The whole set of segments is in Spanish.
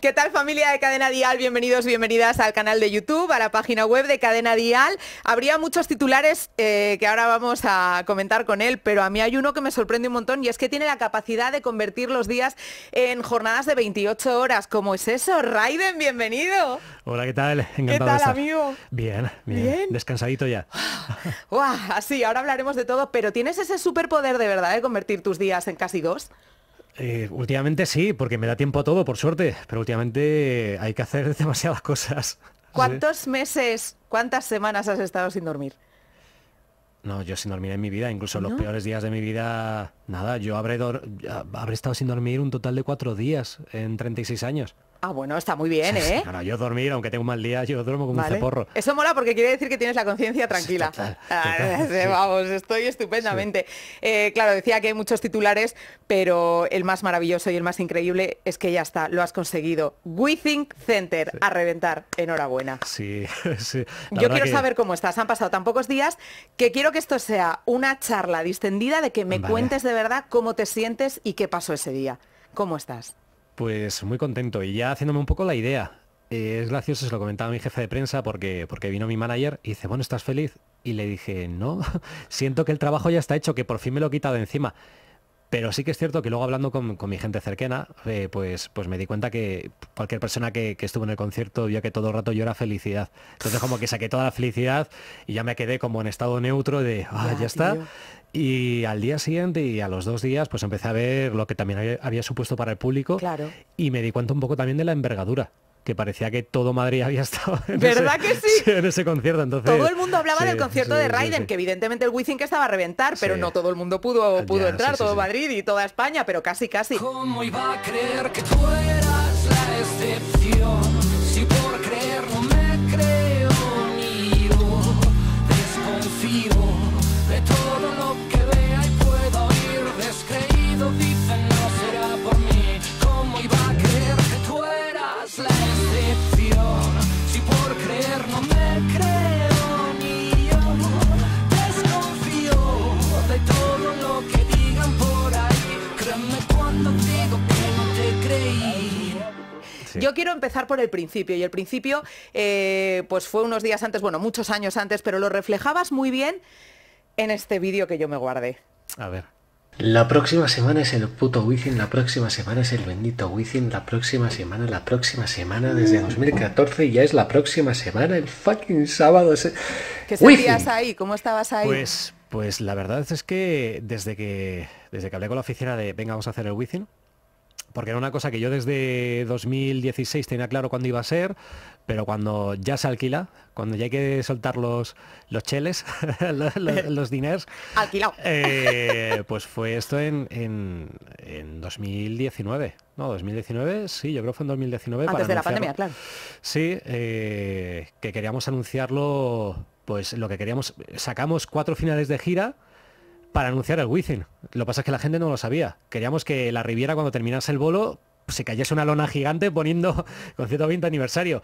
¿Qué tal familia de Cadena Dial? Bienvenidos, bienvenidas al canal de YouTube, a la página web de Cadena Dial. Habría muchos titulares eh, que ahora vamos a comentar con él, pero a mí hay uno que me sorprende un montón y es que tiene la capacidad de convertir los días en jornadas de 28 horas. ¿Cómo es eso? Raiden, bienvenido. Hola, ¿qué tal? Encantado ¿Qué tal, amigo? Bien, bien, Descansadito ya. así, ahora hablaremos de todo, pero tienes ese superpoder de verdad de convertir tus días en casi dos. Eh, últimamente sí, porque me da tiempo a todo, por suerte, pero últimamente hay que hacer demasiadas cosas. ¿Cuántos meses, cuántas semanas has estado sin dormir? No, yo sin dormir en mi vida, incluso los peores días de mi vida, nada, yo habré, habré estado sin dormir un total de cuatro días en 36 años. Ah, bueno, está muy bien, ¿eh? yo dormir, aunque tengo mal día, yo duermo como un ceporro. Eso mola porque quiere decir que tienes la conciencia tranquila. Ah, vamos, estoy estupendamente. Eh, claro, decía que hay muchos titulares, pero el más maravilloso y el más increíble es que ya está, lo has conseguido. Think Center, a reventar. Enhorabuena. Sí, sí. yo quiero saber cómo estás. Han pasado tan pocos días que quiero que esto sea una charla distendida de que me cuentes de verdad cómo te sientes y qué pasó ese día. ¿Cómo estás? Pues muy contento y ya haciéndome un poco la idea. Eh, es gracioso, se lo comentaba mi jefe de prensa porque, porque vino mi manager y dice, bueno, ¿estás feliz? Y le dije, no, siento que el trabajo ya está hecho, que por fin me lo he quitado de encima. Pero sí que es cierto que luego hablando con, mi gente cercana, eh, pues, pues me di cuenta que cualquier persona que, estuvo en el concierto vio que todo el rato yo era felicidad. Entonces como que saqué toda la felicidad y ya me quedé como en estado neutro de, ah, ya, está. Y al día siguiente y a los dos días, pues empecé a ver lo que también había, había supuesto para el público. Claro. Y me di cuenta un poco también de la envergadura que parecía que todo Madrid había estado en, ¿verdad ese, que sí? en ese concierto. Entonces, todo el mundo hablaba del concierto de Raiden, que evidentemente el Wizzing que estaba a reventar, pero no todo el mundo pudo, pudo entrar, todo Madrid y toda España, pero casi, casi. ¿Cómo iba a creer que la excepción? Yo quiero empezar por el principio y el principio eh, pues fue unos días antes, bueno, muchos años antes, pero lo reflejabas muy bien en este vídeo que yo me guardé. A ver. La próxima semana es el puto Wizzing, la próxima semana es el bendito Wizzing, la próxima semana, la próxima semana, desde 2014 mm. ya es la próxima semana, el fucking sábado. ese ¿Qué sentías ahí? ¿Cómo estabas ahí? Pues, pues, la verdad es que desde que desde que hablé con la oficina de venga, vamos a hacer el Wizzing, porque era una cosa que yo desde 2016 tenía claro cuándo iba a ser, pero cuando ya se alquila, cuando ya hay que soltar los, los cheles, los, diners, alquilado. Eh, pues fue esto en, en, 2019. No, 2019, sí, yo creo que fue en 2019. Antes de la pandemia, claro. Sí, eh, que queríamos anunciarlo, pues lo que queríamos, sacamos cuatro finales de gira para anunciar el Wizzing. Lo que pasa es que la gente no lo sabía. Queríamos que la Riviera cuando terminase el bolo se cayese una lona gigante poniendo con 20 aniversario.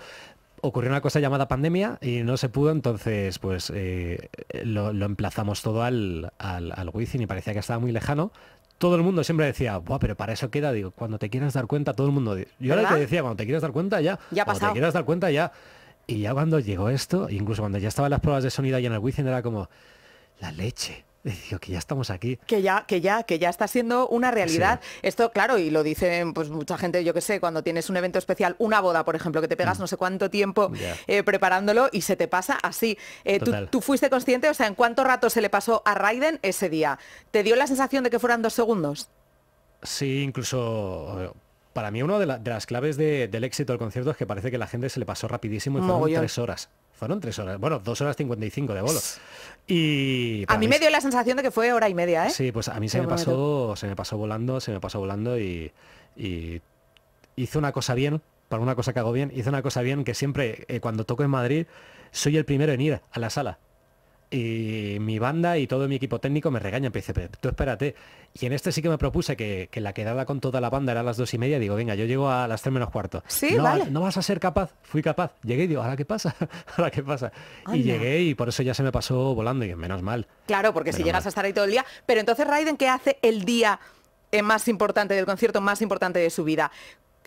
Ocurrió una cosa llamada pandemia y no se pudo, entonces pues eh, lo, emplazamos todo al, al, Wizzing y parecía que estaba muy lejano todo el mundo siempre decía, Buah, pero para eso queda, digo, cuando te quieras dar cuenta, todo el mundo. yo ahora te decía, cuando te quieras dar cuenta, ya. Ya Cuando te quieras dar cuenta, ya. Y ya cuando llegó esto, incluso cuando ya estaban las pruebas de sonido y en el Wizzing era como, la leche. que ya estamos aquí. Que ya, que ya, que ya está siendo una realidad. Esto, claro, y lo dicen pues mucha gente, yo que sé, cuando tienes un evento especial, una boda, por ejemplo, que te pegas mm. no sé cuánto tiempo eh, preparándolo y se te pasa así. Eh, tú, tú, fuiste consciente? O sea, ¿en cuánto rato se le pasó a Raiden ese día? ¿Te dio la sensación de que fueran dos segundos? Sí, incluso eh, para mí una de, las claves del éxito del concierto es que parece que la gente se le pasó rapidísimo y fueron tres horas. Fueron tres horas, bueno, dos horas cincuenta y cinco de bolo. Y a mí, me dio la sensación de que fue hora y media, ¿eh? Sí, pues a mí se me pasó, se me pasó volando, se me pasó volando y, hice una cosa bien, para una cosa que hago bien, hice una cosa bien que siempre eh, cuando toco en Madrid soy el primero en ir a la sala y mi banda y todo mi equipo técnico me regañan. me dice, pero tú espérate. Y en este sí que me propuse que, la quedada con toda la banda era a las dos y media. Digo, venga, yo llego a las tres menos cuarto. no, no vas a ser capaz. Fui capaz. Llegué y digo, ¿ahora qué pasa? ¿Ahora qué pasa? Y llegué y por eso ya se me pasó volando. Y menos mal. Claro, porque si llegas a estar ahí todo el día. Pero entonces, Raiden, ¿qué hace el día eh, más importante del concierto más importante de su vida.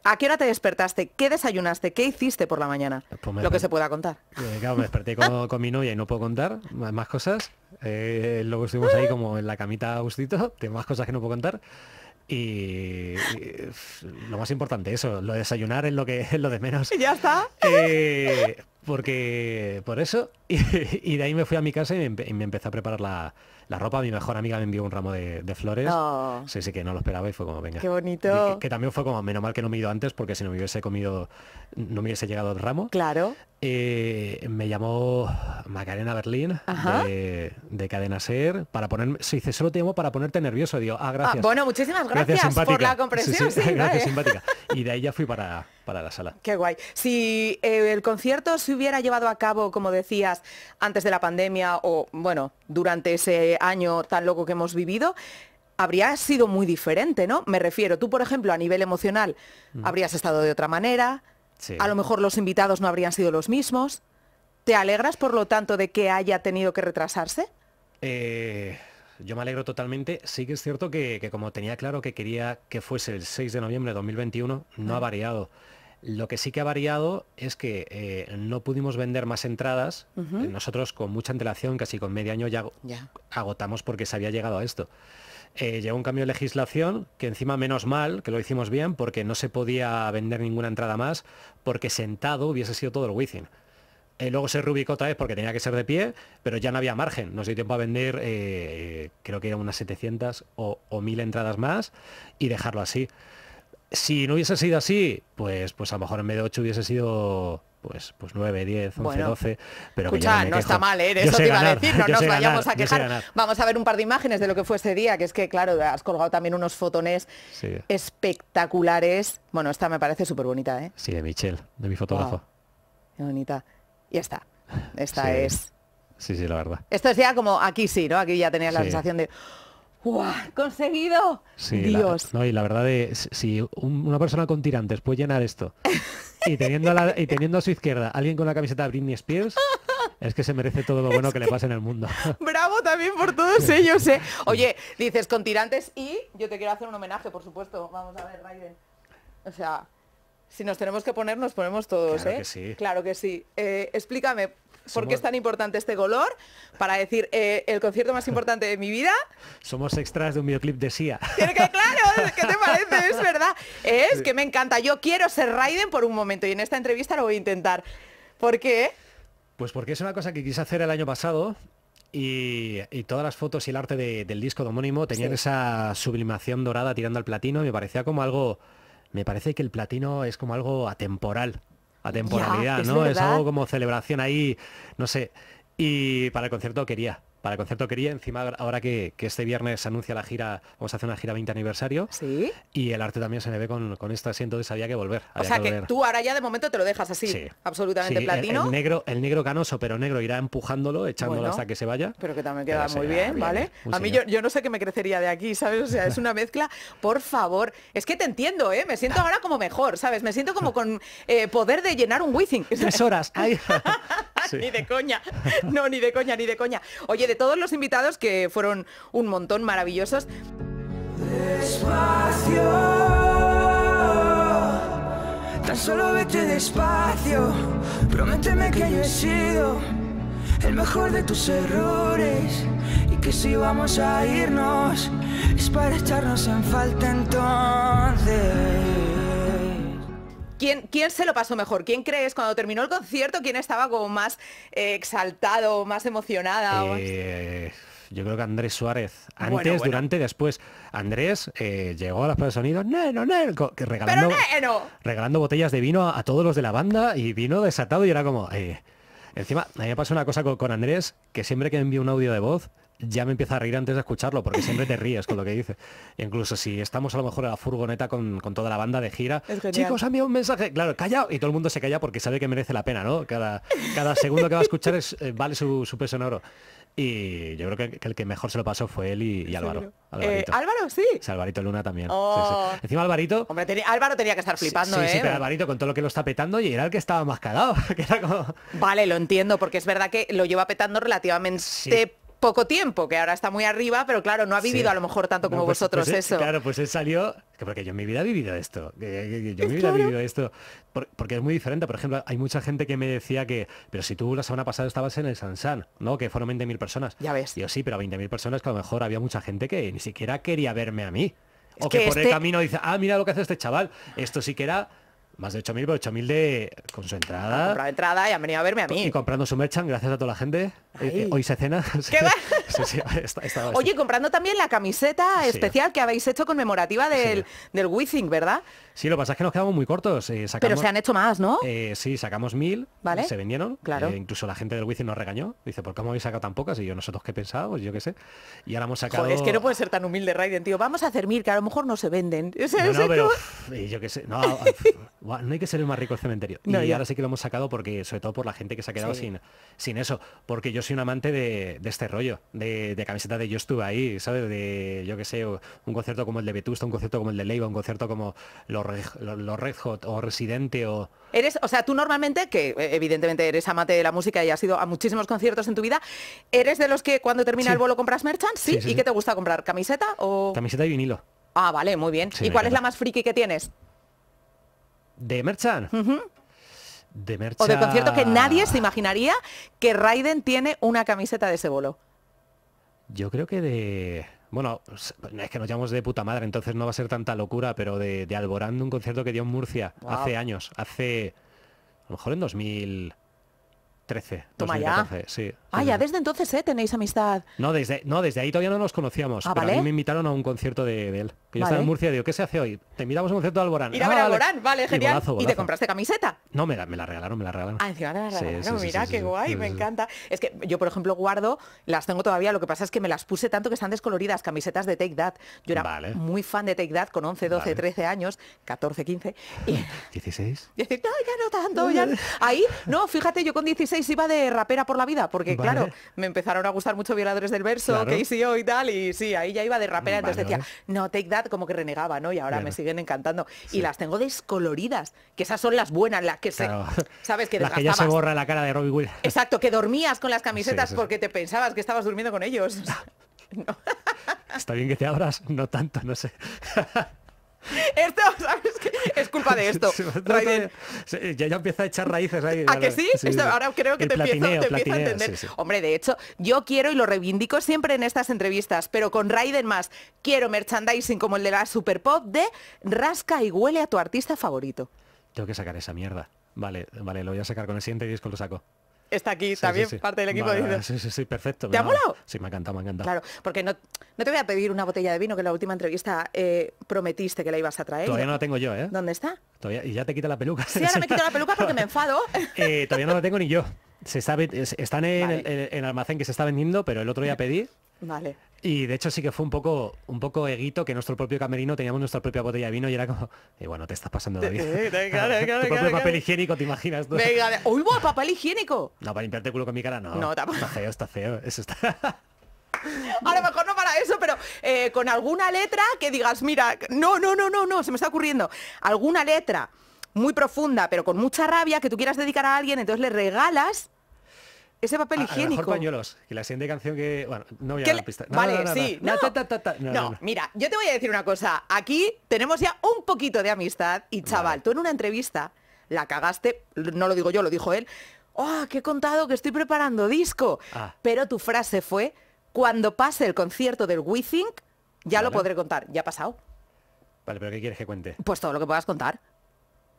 ¿A qué hora te despertaste? ¿Qué desayunaste? ¿Qué hiciste por la mañana? Eh, pues lo que se pueda contar. Eh, claro, me desperté con, mi novia y no puedo contar más, cosas. Eh, luego estuvimos ahí como en la camita a gustito, Tengo más cosas que no puedo contar. Y, lo más importante, eso, lo de desayunar es lo que es lo de menos. Ya está. porque por eso, y, de ahí me fui a mi casa y me empecé a preparar la, la ropa. Mi mejor amiga me envió un ramo de, flores. Oh. Sí, sí, que no lo esperaba y fue como, venga. Qué bonito. Que, también fue como, menos mal que no me he ido antes porque si no me hubiese comido, no me hubiese llegado el ramo. Claro. Eh, me llamó Macarena Berlín de, Cadena Ser para ponerme, se dice, solo te llamo para ponerte nervioso. Digo, ah, ah gracias. bueno, muchísimas gracias, por la comprensión. gracias, simpática. Y de ahí ya fui para, la sala. Qué guay. Si eh, el concierto se hubiera llevado a cabo, como decías, antes de la pandemia o, bueno, durante ese año tan loco que hemos vivido, habría sido muy diferente, ¿no? Me refiero, tú, por ejemplo, a nivel emocional, mm. habrías estado de otra manera, a lo mejor los invitados no habrían sido los mismos. ¿Te alegras, por lo tanto, de que haya tenido que retrasarse? Eh, yo me alegro totalmente. Sí que es cierto que, como tenía claro que quería que fuese el 6 de noviembre de 2021, no ha variado. Lo que sí que ha variado es que eh, no pudimos vender más entradas. Nosotros con mucha antelación, casi con medio año, ya agotamos porque se había llegado a esto. Eh, llegó un cambio de legislación que encima menos mal que lo hicimos bien porque no se podía vender ninguna entrada más porque sentado hubiese sido todo el Wizzing. Eh, luego se reubicó otra vez porque tenía que ser de pie, pero ya no había margen. Nos dio tiempo a vender, eh, creo que eran unas 700 o, 1000 entradas más y dejarlo así. Si no hubiese sido así, pues, pues a lo mejor en vez de 8 hubiese sido pues, 9, 10, 11, 12. Pero Escucha, no está mal, ¿eh? eso te iba a decir, no nos vayamos a quejar. Vamos a ver un par de imágenes de lo que fue ese día, que es que, claro, has colgado también unos fotones espectaculares. Bueno, esta me parece súper bonita, ¿eh? Sí, de Michelle, de mi fotógrafo. Qué bonita. Y esta, Esta es. Sí, sí, la verdad. Esto es ya como aquí sí, ¿no? Aquí ya tenías la sensación de. ¡Wow! ¡Conseguido! Dios. no, y la verdad, de, si una persona con tirantes puede llenar esto y teniendo, a y teniendo a su izquierda alguien con la camiseta de Britney Spears, es que se merece todo lo bueno que le pase en el mundo. Bravo también por todos ellos, ¿eh? Oye, dices con tirantes y yo te quiero hacer un homenaje, por supuesto. Vamos a ver, Raiden. O sea, si nos tenemos que poner, nos ponemos todos, claro ¿eh? Que sí. Claro que sí. Eh, explícame, ¿Por qué es tan importante este color? Para decir, eh, el concierto más importante de mi vida. Somos extras de un videoclip de Sia. Tiene que, claro, ¿qué te parece? Es verdad. Es que me encanta. Yo quiero ser Raiden por un momento y en esta entrevista lo voy a intentar. ¿Por qué? Pues porque es una cosa que quise hacer el año pasado y, todas las fotos y el arte del disco de homónimo tenían esa sublimación dorada tirando al platino me parecía como algo... Me parece que el platino es como algo atemporal. La temporalidad, ¿no? Es algo como celebración ahí, no sé. Y para el concierto quería, para el concierto quería, encima ahora que, este viernes se anuncia la gira, vamos a hacer una gira 20 aniversario. Sí. Y el arte también se me ve con, con asiento así, entonces había que volver. o sea que, tú ahora ya de momento te lo dejas así, absolutamente platino. El, negro, el negro canoso, pero negro irá empujándolo, echándolo hasta que se vaya. Pero que también queda muy bien, ¿vale? a mí yo, no sé qué me crecería de aquí, ¿sabes? O sea, es una mezcla, por favor. Es que te entiendo, ¿eh? Me siento ahora como mejor, ¿sabes? Me siento como con eh, poder de llenar un es Tres horas. ni de coña. No, ni de coña, ni de coña. Oye, de todos los invitados que fueron un montón maravillosos. Despacio, tan solo vete despacio. Prométeme que yo he sido el mejor de tus errores y que si vamos a irnos es para echarnos en falta entonces. ¿Quién, se lo pasó mejor? ¿Quién crees cuando terminó el concierto? ¿Quién estaba como más eh, exaltado, más emocionada? Eh, yo creo que Andrés Suárez. Antes, durante, después. Andrés eh, llegó a las pruebas de sonido, neno, neno, regalando, regalando botellas de vino a, todos los de la banda y vino desatado y era como... Encima, a mí me pasó una cosa con, Andrés, que siempre que envío un audio de voz, ya me empieza a reír antes de escucharlo, porque siempre te ríes con lo que dice. Incluso si estamos a lo mejor en la furgoneta con, con toda la banda de gira, chicos, han enviado un mensaje, claro, callado, y todo el mundo se calla porque sabe que merece la pena, ¿no? Cada, cada segundo que va a escuchar es, eh, vale su, su peso en oro. Y yo creo que, el que mejor se lo pasó fue él y, Álvaro. Eh, Álvaro, sí. Sí, Alvarito Luna también. sí. Oh. Encima Alvarito. Hombre, Álvaro tenía que estar flipando, sí, ¿eh? pero Alvarito con todo lo que lo está petando y era el que estaba más cagado. Vale, lo entiendo, porque es verdad que lo lleva petando relativamente poco tiempo, que ahora está muy arriba, pero claro, no ha vivido a lo mejor tanto como vosotros eso. Claro, pues él salió, porque yo en mi vida he vivido esto, yo eh, vivido esto, porque es muy diferente. Por ejemplo, hay mucha gente que me decía que, pero si tú la semana pasada estabas en el Sansan, ¿no? Que fueron 20.000 personas. Ya ves. yo sí, pero 20.000 personas que a lo mejor había mucha gente que ni siquiera quería verme a mí. o que, por el este camino dice, ah, mira lo que hace este chaval, esto sí que era más de 8.000, pero 8.000 de... con su entrada. Con entrada y han venido a verme a mí. Y comprando su merchan, gracias a toda la gente. Eh, eh, hoy se cena. ¿Qué va? sí, Oye, comprando también la camiseta especial que habéis hecho conmemorativa del, del ¿verdad? Sí, lo que pasa es que nos quedamos muy cortos. Eh, pero se han hecho más, ¿no? sí, sacamos mil, ¿Vale? se vendieron. Claro. incluso la gente del Withing nos regañó. Dice, ¿por qué me habéis sacado tan pocas? Y yo, nosotros qué pensábamos, yo qué sé. Y ahora hemos sacado... es que no puede ser tan humilde, Raiden, tío. Vamos a hacer mil, que a lo mejor no se venden. no, pero, yo qué sé. No, no hay que ser el más rico del cementerio. y ahora sí que lo hemos sacado porque, sobre todo por la gente que se ha quedado sin, sin eso. Porque yo soy un amante de, este rollo, de, camiseta de yo estuve ahí, ¿sabes? De, yo qué sé, un concierto como el de Vetusta, un concierto como el de Leiva, un concierto como los, Red Hot o Residente o... Eres, o sea, tú normalmente, que eh, evidentemente eres amante de la música y has ido a muchísimos conciertos en tu vida, ¿eres de los que cuando termina el vuelo compras merchant? ¿Sí? sí y qué te gusta comprar? ¿Camiseta o...? Camiseta y vinilo. Ah, vale, muy bien. ¿Y cuál es la más friki que tienes? de Merchan. De Merchan. O de concierto que nadie se imaginaría que Raiden tiene una camiseta de ese bolo. Yo creo que de... Bueno, es que nos llamamos de puta madre, entonces no va a ser tanta locura, pero de, de Alborán, un concierto que dio en Murcia hace años, hace... A lo mejor en 2000... 13. Toma ya. Sí, ah, ya desde entonces ¿eh? tenéis amistad. No desde, no, desde ahí todavía no nos conocíamos. Ah, pero a mí me invitaron a un concierto de, él. Que yo estaba en Murcia digo, ¿qué se hace hoy? Te invitamos a un concierto de Alborán. Mira a ah, Alborán, vale, genial. Y, te compraste camiseta? No, me la, regalaron, me la regalaron. Ah, encima mira, qué guay, me encanta. Es que yo, por ejemplo, guardo, las tengo todavía, lo que pasa es que me las puse tanto que están descoloridas, camisetas de Take That. Yo era muy fan de Take That con 11, 12, 13 años, 14, 15. Y... ¿16? no, ya no tanto. Ya... Ahí, no, fíjate, yo con 16 iba de rapera por la vida, porque claro, me empezaron a gustar mucho Violadores del Verso, claro. KCO y tal, y sí, ahí ya iba de rapera, entonces decía, no, Take That, como que renegaba, ¿no? Y ahora me siguen encantando. Y las tengo descoloridas, que esas son las buenas, las que ¿sabes? Que, ya se borra la cara de Robbie Will Exacto, que dormías con las camisetas porque te pensabas que estabas durmiendo con ellos. Está bien que te abras, no tanto, no sé. Esto, ¿sabes es culpa de esto. Ya, ya, empieza a echar raíces ahí. ¿A que sí? ahora creo que te, empiezo, a entender. Hombre, de hecho, yo quiero y lo reivindico siempre en estas entrevistas, pero con Raiden más, quiero merchandising como el de la Super Pop de rasca y huele a tu artista favorito. Tengo que sacar esa mierda. Vale, vale, lo voy a sacar con el siguiente disco, lo saco está aquí también, parte del equipo. sí, sí, sí, perfecto. ¿Te ha molado? Sí, me ha encantado, me ha encantado. Claro, porque no, no te voy a pedir una botella de vino que en la última entrevista eh, prometiste que la ibas a traer. Todavía no la tengo yo, ¿eh? ¿Dónde está? Todavía, y ya te quita la peluca. Sí, ahora me quito la peluca porque me enfado. Eh, todavía no la tengo ni yo. Se está, están en, el, en el almacén que se está vendiendo, pero el otro día pedí Vale. Y de hecho sí que fue un poco, un poco eguito que nuestro propio camerino teníamos nuestra propia botella de vino y era como, eh, bueno, te estás pasando de eh, vida. Eh, propio papel higiénico, ¿te imaginas? Venga, ¡Uy, papel higiénico! No, para limpiarte culo con mi cara no. No, tampoco. Está feo, está feo. Eso está. A lo mejor no para eso, pero con alguna letra que digas, mira, no, no, no, no, no, se me está ocurriendo. Alguna letra muy profunda, pero con mucha rabia, que tú quieras dedicar a alguien, entonces le regalas ese papel higiénico. la siguiente canción que. Bueno, no voy a dar pista. vale, sí. No, mira, yo te voy a decir una cosa. Aquí tenemos ya un poquito de amistad. Y chaval, tú en una entrevista la cagaste, no lo digo yo, lo dijo él. ¡Oh, qué contado que estoy preparando disco! Ah. Pero tu frase fue: cuando pase el concierto del Think, ya lo podré contar. Ya ha pasado. Vale, pero ¿qué quieres que cuente? Pues todo lo que puedas contar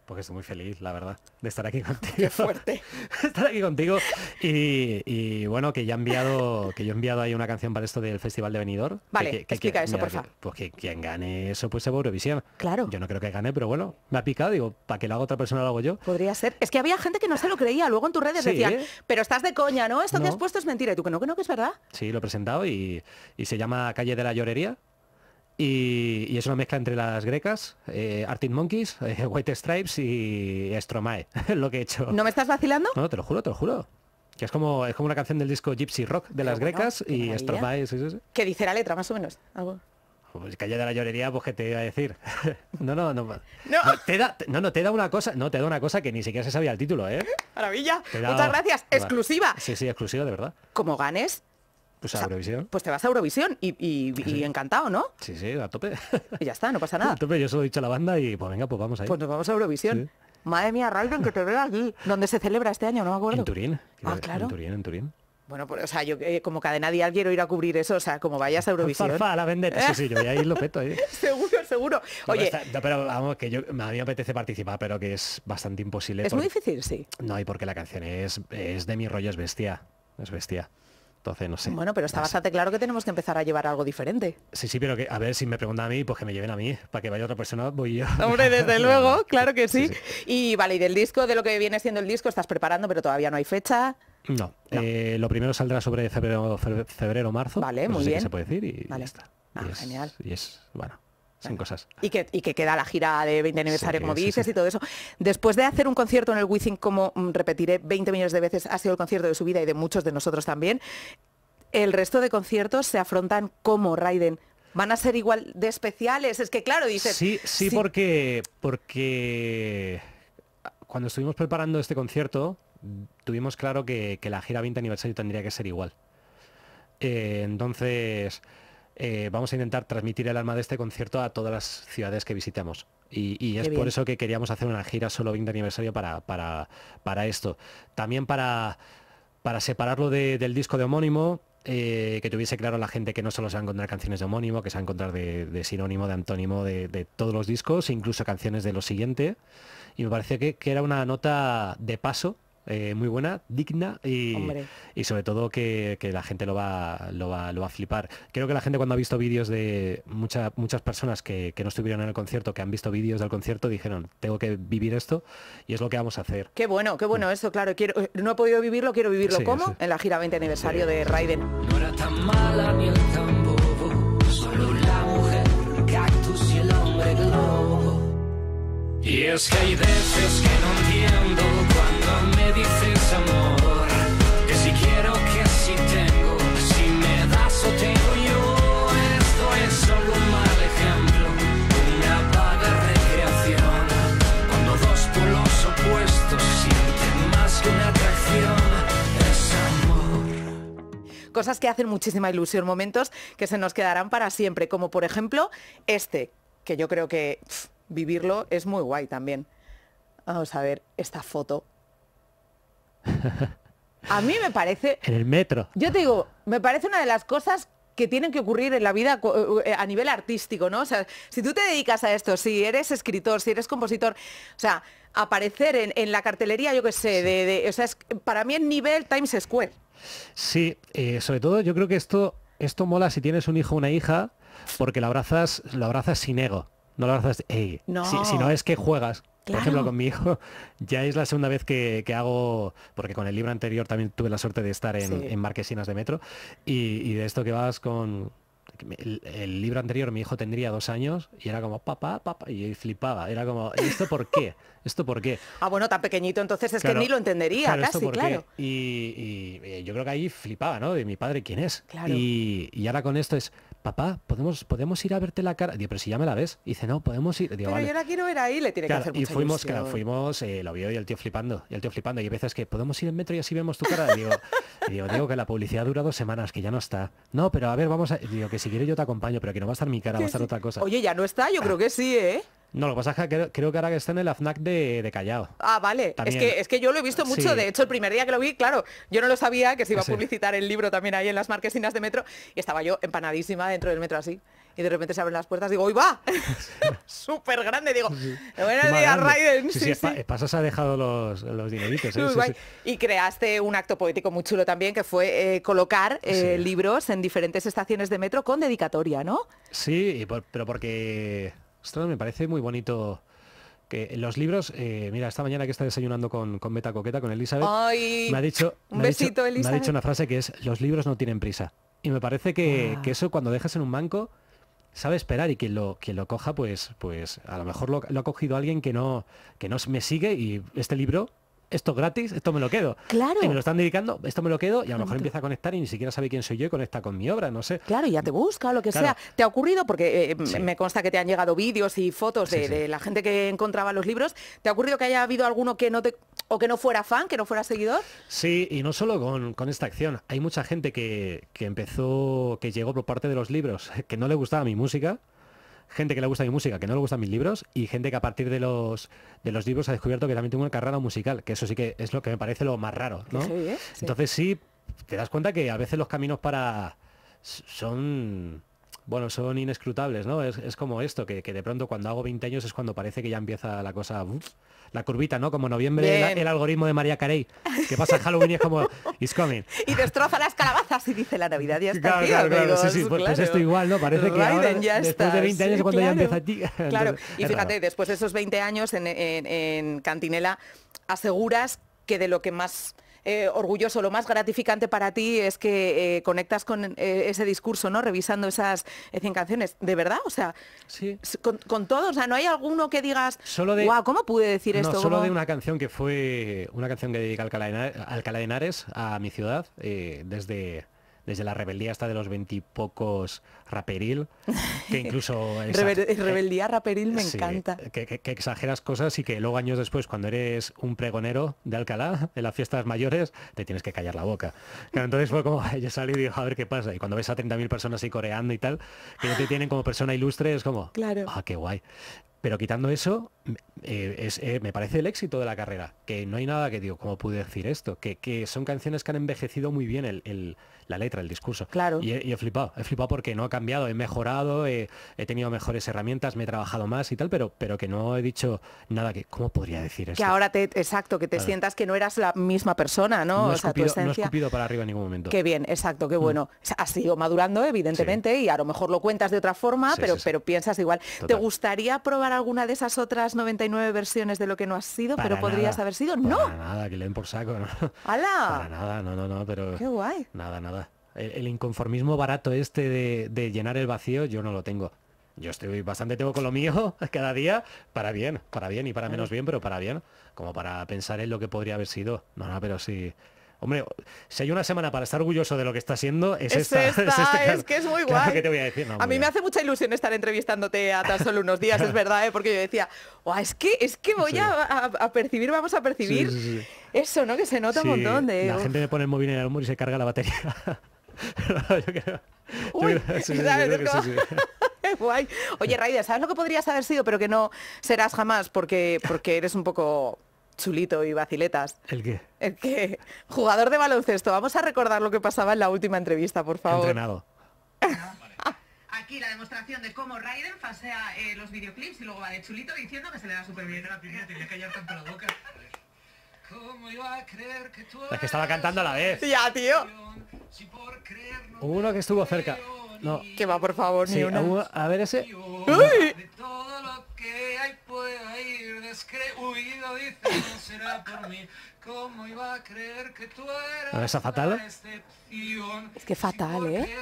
porque estoy muy feliz, la verdad, de estar aquí contigo. Qué fuerte. estar aquí contigo. Y, bueno, que ya enviado, que yo he enviado ahí una canción para esto del Festival de Benidorm. Vale, que, explica eso, por favor. Pues quien gane eso pues se va Eurovisión. Claro. Yo no creo que gane, pero bueno, me ha picado, digo, para que lo haga otra persona lo hago yo. Podría ser. Es que había gente que no se lo creía, luego en tus redes decía decían, pero estás de coña, ¿no? Esto que has puesto es mentira. Y tú que no, que no, que es verdad. Sí, lo he presentado y se llama Calle de la Llorería y, es una mezcla entre las grecas, eh, Art Monkeys, eh, White Stripes y Stromae, lo que he hecho. ¿No me estás vacilando? No, te lo juro, te lo juro. Que es como, es como una canción del disco Gypsy Rock de las grecas y Stromae. Sí, sí, sí. ¿Qué dice la letra, más o menos? ¿Algo? Pues calla de la llorería, pues que te iba a decir. No, no, no. No, no te da, no, una cosa, no, te da una cosa que ni siquiera se sabía el título, ¿eh? Maravilla. Muchas gracias. Exclusiva. Sí, sí, exclusiva, de verdad. Como ganes, pues a Eurovisión. pues te vas a Eurovisión y, encantado, ¿no? Sí, sí, a tope. Y ya está, no pasa nada. A tope, yo solo he dicho a la banda y pues venga, pues vamos ahí. Pues nos vamos a Eurovisión. Madre mía, Raiden, que te veo aquí. ¿Dónde se celebra este año? No me acuerdo. En Turín. Ah, claro. En Turín, en Turín. Bueno, pues, o sea, yo eh, como cadena diaria quiero ir a cubrir eso, o sea, como vayas a Eurovisión. Porfa, la vendetta, sí, sí, yo voy a ir, lo peto. ahí. seguro, seguro. Oye, pero, vamos, que yo, a mí me apetece participar, pero que es bastante imposible. Es muy difícil, sí. No, y porque la canción es, es de mi rollo, es bestia, es bestia. Bueno, pero está bastante claro que tenemos que empezar a llevar algo diferente. Sí, sí, pero que, a ver, si me pregunta a mí, pues que me lleven a mí. Para que vaya otra persona, voy yo. Hombre, desde luego, claro que sí. Y vale, y del disco, de lo que viene siendo el disco, estás preparando, pero todavía no hay fecha. No, eh, lo primero saldrá sobre febrero, febrero marzo. Vale, muy bien. se puede decir y está. Ah, genial. Y es, bueno, sin cosas. Y que, queda la gira de 20 aniversario, como dices, y todo eso. Después de hacer un concierto en el Wizzing, como mm, repetiré 20 millones de veces, ha sido el concierto de su vida y de muchos de nosotros también, el resto de conciertos se afrontan como Raiden. ¿Van a ser igual de especiales? Es que claro, dices... Sí, sí, porque... porque cuando estuvimos preparando este concierto, tuvimos claro que, la gira 20 aniversario tendría que ser igual. Eh, entonces, eh, vamos a intentar transmitir el alma de este concierto a todas las ciudades que visitamos. Y, es por eso que queríamos hacer una gira solo 20 aniversario para, para, para esto. También para, para separarlo del disco de homónimo, eh, que tuviese claro la gente que no solo se va a encontrar canciones de homónimo, que se va a encontrar de, sinónimo, de antónimo, de, todos los discos, incluso canciones de lo siguiente. Y me parece que, que era una nota de paso eh, muy buena, digna y, sobre todo que, la gente lo va, lo, va, lo va a flipar. Creo que la gente cuando ha visto vídeos de muchas personas que, no estuvieron en el concierto, que han visto vídeos del concierto, dijeron, tengo que vivir esto y es lo que vamos a hacer. Qué bueno, qué bueno eso, claro. Quiero, eh, no he podido vivirlo, quiero vivirlo como en la gira 20 aniversario de Raiden. Y es que hay veces que no entiendo cuando me dices amor, que si quiero, que si tengo, si me das o tengo yo, esto es solo un mal ejemplo, una vaga recreación, cuando dos polos opuestos sienten más que una atracción. es amor. Cosas que hacen muchísima ilusión, momentos que se nos quedarán para siempre, como por ejemplo este, que yo creo que vivirlo es muy guay también. Vamos a ver esta foto. A mí me parece... En el metro. Yo te digo, me parece una de las cosas que tienen que ocurrir en la vida eh, a nivel artístico, ¿no? O sea, si tú te dedicas a esto, si eres escritor, si eres compositor, o sea, aparecer en, la cartelería, yo qué sé, de, o sea, es, para mí el nivel Times Square. Sí, eh, sobre todo yo creo que esto, esto mola si tienes un hijo o una hija, porque la abrazas, lo abrazas sin ego. No lo haces, No. Si, no es que juegas. Por ejemplo, con mi hijo, ya es la segunda vez que, hago, porque con el libro anterior también tuve la suerte de estar en, Marquesinas de Metro, y, de esto que vas con... El, libro anterior mi hijo tendría dos años y era como papá, papá, y flipaba, era como, ¿esto por qué? ¿Esto por qué? Ah, bueno, tan pequeñito entonces es que ni lo entendería, claro, casi, claro. Y, eh, yo creo que ahí flipaba, ¿no? De mi padre, ¿quién es? Y, y ahora con esto es, papá, ¿podemos, podemos ir a verte la cara. Digo, pero si ya me la ves. dice, no, podemos ir. yo quiero ahí, le tiene que hacer Y fuimos, claro, fuimos, eh, lo vio y el tío flipando. Y el tío flipando. Y hay veces que podemos ir en metro y así vemos tu cara. digo, digo, que la publicidad dura dos semanas, que ya no está. No, pero a ver, vamos a. Digo, que si quieres yo te acompaño, pero que no va a estar mi cara, va a estar otra cosa. Oye, ya no está, yo creo que sí, ¿eh? No, lo que pasa es que creo, que ahora que está en el AFNAC de, de Callao. Ah, vale. Es que, es que, yo lo he visto mucho. De hecho, el primer día que lo vi, claro, yo no lo sabía que se iba a publicitar el libro también ahí en las marquesinas de metro. Y estaba yo empanadísima dentro del metro así. Y de repente se abren las puertas, digo, uy va! Súper grande, digo, buenos días, Raiden. Sí, sí, Pasas ha dejado los, los dineritos. ¿eh? y creaste un acto poético muy chulo también, que fue eh, colocar eh, libros en diferentes estaciones de metro con dedicatoria, ¿no? Sí, pero porque me parece muy bonito que los libros, eh, mira, esta mañana que está desayunando con, con Meta Coqueta, con Elizabeth, me ha dicho, ha una frase que es, los libros no tienen prisa. Y me parece que, ah. eso cuando dejas en un banco, sabe esperar y quien lo, lo coja, pues, pues a lo mejor lo, ha cogido alguien que no, que no me sigue y este libro esto gratis, esto me lo quedo. Claro. Y me lo están dedicando, esto me lo quedo, y a lo mejor empieza a conectar y ni siquiera sabe quién soy yo y conecta con mi obra, no sé. Claro, ya te busca lo que sea. ¿Te ha ocurrido? Porque eh, eh, me consta que te han llegado vídeos y fotos de, la gente que encontraba los libros. ¿Te ha ocurrido que haya habido alguno que no te o que no fuera fan, que no fuera seguidor? Sí, y no solo con, con esta acción. Hay mucha gente que, que empezó, que llegó por parte de los libros, que no le gustaba mi música gente que le gusta mi música, que no le gustan mis libros, y gente que a partir de los, de los libros ha descubierto que también tengo una carrera musical, que eso sí que es lo que me parece lo más raro, ¿eh? Entonces sí, te das cuenta que a veces los caminos para... son bueno, son inescrutables, ¿no? Es, como esto, que, de pronto cuando hago 20 años es cuando parece que ya empieza la cosa, la curvita, ¿no? Como noviembre el, algoritmo de María Carey, que pasa Halloween y es como, it's coming. Y destroza las calabazas y dice la Navidad ya está claro, aquí, claro, claro, sí, sí, pues, pues esto igual, ¿no? Parece que ahora, después de 20 años es cuando ya empieza Claro, y fíjate, después de esos 20 años en Cantinela aseguras que de lo que más eh, orgulloso, lo más gratificante para ti es que eh, conectas con eh, ese discurso, ¿no? Revisando esas 100 canciones. ¿De verdad? O sea, con, con todos, o no hay alguno que digas, solo de, wow, ¿cómo pude decir no, esto? Solo de una canción que fue una canción que dedica Alcalá de, Henares a mi ciudad, desde, desde la rebeldía hasta de los veintipocos raperil, que incluso... rebeldía raperil me encanta. Que, exageras cosas y que luego años después, cuando eres un pregonero de Alcalá, en las fiestas mayores, te tienes que callar la boca. Entonces fue como, yo salí y dijo a ver qué pasa. Y cuando ves a 30.000 personas ahí coreando y tal, que no te tienen como persona ilustre, es como, claro. ah, qué guay. Pero quitando eso, eh, es, eh, me parece el éxito de la carrera, que no hay nada que digo, ¿cómo pude decir esto? Que, son canciones que han envejecido muy bien el, la letra, el discurso. Claro. Y, he, flipado, he flipado porque no ha cambiado, he mejorado, he, tenido mejores herramientas, me he trabajado más y tal, pero, pero que no he dicho nada que, ¿cómo podría decir eso? Que ahora te, exacto, que te sientas que no eras la misma persona, ¿no? No, o he escupido para arriba en ningún momento. Qué bien, exacto, qué mm. bueno. Has ido madurando, evidentemente, y a lo mejor lo cuentas de otra forma, pero, pero piensas igual. ¿Te gustaría probar alguna de esas otras 99 versiones de lo que no has sido, pero podrías haber sido? Para no. Nada, que le den por saco. ¡Hala! Para nada, no, no, no, pero... Qué guay. Nada, nada el, inconformismo barato este de, llenar el vacío, yo no lo tengo. Yo estoy bastante tengo con lo mío cada día, para bien, para bien y para menos bien, pero para bien, como para pensar en lo que podría haber sido. No, no, pero sí. Hombre, si hay una semana para estar orgulloso de lo que está siendo, es, esta. Es, que es muy guay. a mí me hace mucha ilusión estar entrevistándote a tan solo unos días, es verdad, ¿eh? porque yo decía, es que es que voy a, percibir, vamos a percibir eso, ¿no? Que se nota un montón de... La gente me pone el móvil en el humor y se carga la batería. Oye, Raiden, ¿sabes lo que podrías haber sido, pero que no serás jamás porque, porque eres un poco chulito y vaciletas? ¿El qué? El que jugador de baloncesto. Vamos a recordar lo que pasaba en la última entrevista, por favor. Entrenado. Aquí la demostración de cómo Raiden fasea eh, los videoclips y luego va de chulito diciendo que se le da súper bien. La primera tenía que tanto la boca. ¿Cómo iba a creer que tú... La que estaba cantando a la vez. Ya, tío. Uno que estuvo cerca. No. Que va, por favor, sí, una. Uno, a ver ese. ¡Uy! ver esa fatal? Es que fatal, ¿eh?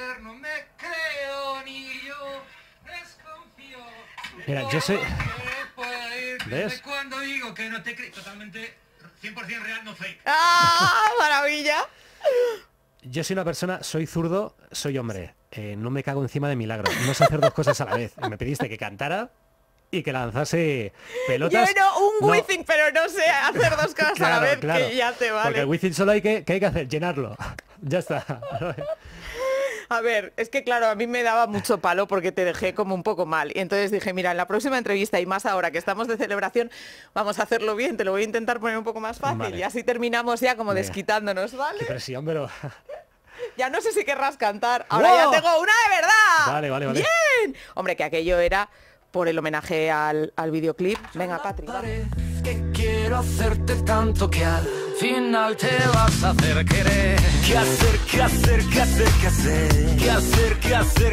Mira, yo soy... ¿Ves? Totalmente 100% real, no fake. ¡Ah! ¡Maravilla! yo soy una persona, soy zurdo, soy hombre. Eh, no me cago encima de milagros No sé hacer dos cosas a la vez. Me pediste que cantara y que lanzase pelotas. Yo no, un whizzing, pero no sé hacer dos cosas a la vez que ya te vale. Porque el whizzing solo hay que, que hay que hacer, llenarlo. ya está. A ver, es que claro, a mí me daba mucho palo porque te dejé como un poco mal. Y entonces dije, mira, en la próxima entrevista y más ahora que estamos de celebración, vamos a hacerlo bien, te lo voy a intentar poner un poco más fácil y así terminamos ya como desquitándonos, ¿vale? pero... Ya no sé si querrás cantar. Ahora ya tengo una de verdad. Vale, vale, vale. Bien. Hombre, que aquello era por el homenaje al, videoclip. Venga, Patrick final te vas a hacer querer. Que hacer? ¿Qué hacer, Que hacer,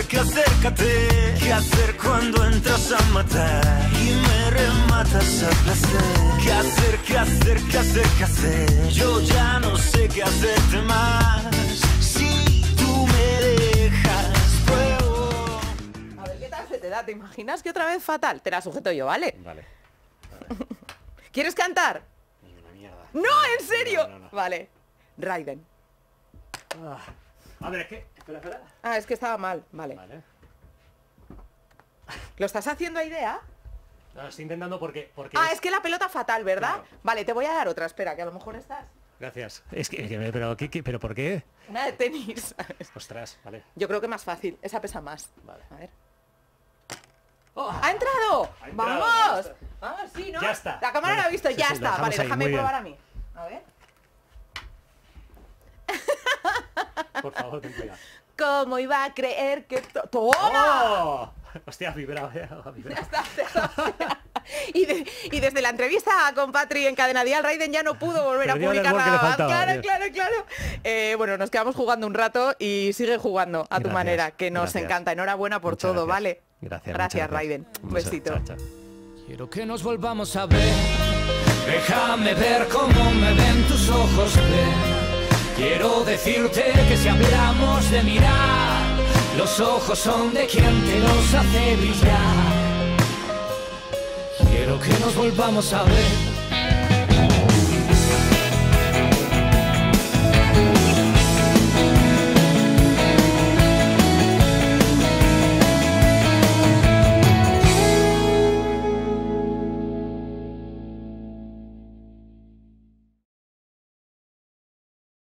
qué acércate. ¿Qué hacer cuando entras a matar y me rematas a placer. Que hacer, qué hacer? Yo ya no sé qué hacerte más. Si tú me dejas, fuego A ver qué tal se te da. ¿Te imaginas que otra vez fatal? Te la sujeto yo, ¿vale? vale. ¿Quieres cantar? ¡No! ¿En serio? vale. Raiden. Ah. A ver, es que... Ah, es que estaba mal. Vale. ¿Lo estás haciendo a idea? estoy intentando porque... porque ah, es... que la pelota fatal, ¿verdad? Vale, te voy a dar otra. Espera, que a lo mejor estás... Gracias. Es que, pero, pero ¿por qué? Una de tenis. Ostras, vale. Yo creo que más fácil. Esa pesa más. Vale. A ver. Oh, ¡Ha entrado! ¡Vamos! ¡Vamos, ah, sí, ¿no? Ya está. La cámara lo la ha visto, ya está. Vale, déjame probar a mí. A ver. Por favor, ten pega. ¿Cómo iba a creer que... todo? ¡Toma! Oh, hostia, ha vibrado, eh. Ya está, y, desde la entrevista con Patri en Cadena Dial, Raiden ya no pudo volver a publicar nada Claro, claro, claro. Eh, bueno, nos quedamos jugando un rato y sigue jugando a tu manera, que nos encanta. Enhorabuena por todo, ¿vale? Gracias, gracias, Raiden. Un besito. Quiero que nos volvamos a ver. Déjame ver cómo me ven tus ojos. Quiero decirte que si hablamos de mirar, los ojos son de quien te los hace brillar. Quiero que nos volvamos a ver.